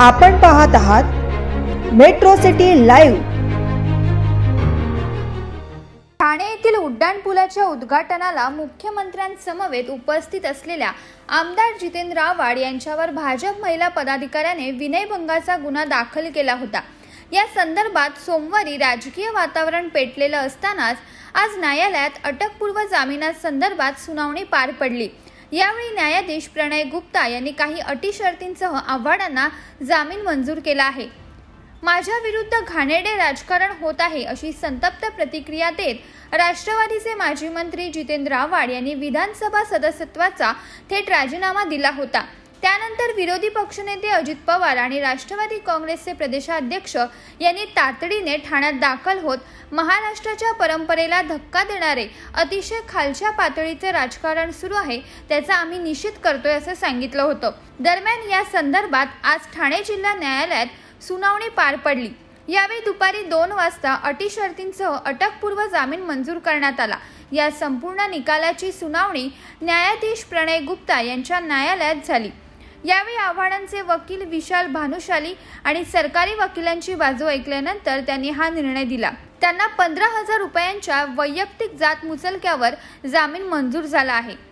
आपण पाहत आहात मेट्रो सिटी लाईव्ह ठाणे येथील उड्डाणपुलाच्या उद्घाटनाला मुख्यमंत्र्यांसमवेत उपस्थित असलेल्या आमदार जितेंद्र आव्हाड यांच्यावर भाजप महिला पदाधिकाऱ्याने विनयभंगाचा गुन्हा दाखल केला होता या संदर्भात सोमवारी राजकीय वातावरण पेटलेलं असतानाच आज न्यायालयात अटकपूर्व जामिनासंदर्भात सुनावणी पार पडली यावेळी न्यायाधीश प्रणय गुप्ता यांनी काही अटी शर्तींसह आव्हाडांना जामीन मंजूर केला आहे माझ्या विरुद्ध घाणेडे राजकारण होत आहे अशी संतप्त प्रतिक्रिया देत राष्ट्रवादीचे माजी मंत्री जितेंद्र आव्हाड यांनी विधानसभा सदस्यत्वाचा थेट राजीनामा दिला होता त्यानंतर विरोधी पक्षनेते अजित पवार आणि राष्ट्रवादी काँग्रेसचे प्रदेशाध्यक्ष यांनी तातडीने ठाण्यात दाखल होत महाराष्ट्राच्या परंपरेला धक्का देणारे अतिशय खालच्या पातळीचे राजकारण सुरू आहे त्याचा आम्ही निषेध करतोय असं सांगितलं होतं दरम्यान या संदर्भात आज ठाणे जिल्हा न्यायालयात सुनावणी पार पडली यावेळी दुपारी दोन वाजता अटी शर्तींसह अटकपूर्व जामीन मंजूर करण्यात आला या संपूर्ण निकालाची सुनावणी न्यायाधीश प्रणय गुप्ता यांच्या न्यायालयात झाली यावेळी आव्हाडांचे वकील विशाल भानुशाली आणि सरकारी वकिलांची बाजू ऐकल्यानंतर त्यांनी हा निर्णय दिला त्यांना पंधरा हजार रुपयांच्या वैयक्तिक जात मुचलक्यावर जामीन मंजूर झाला आहे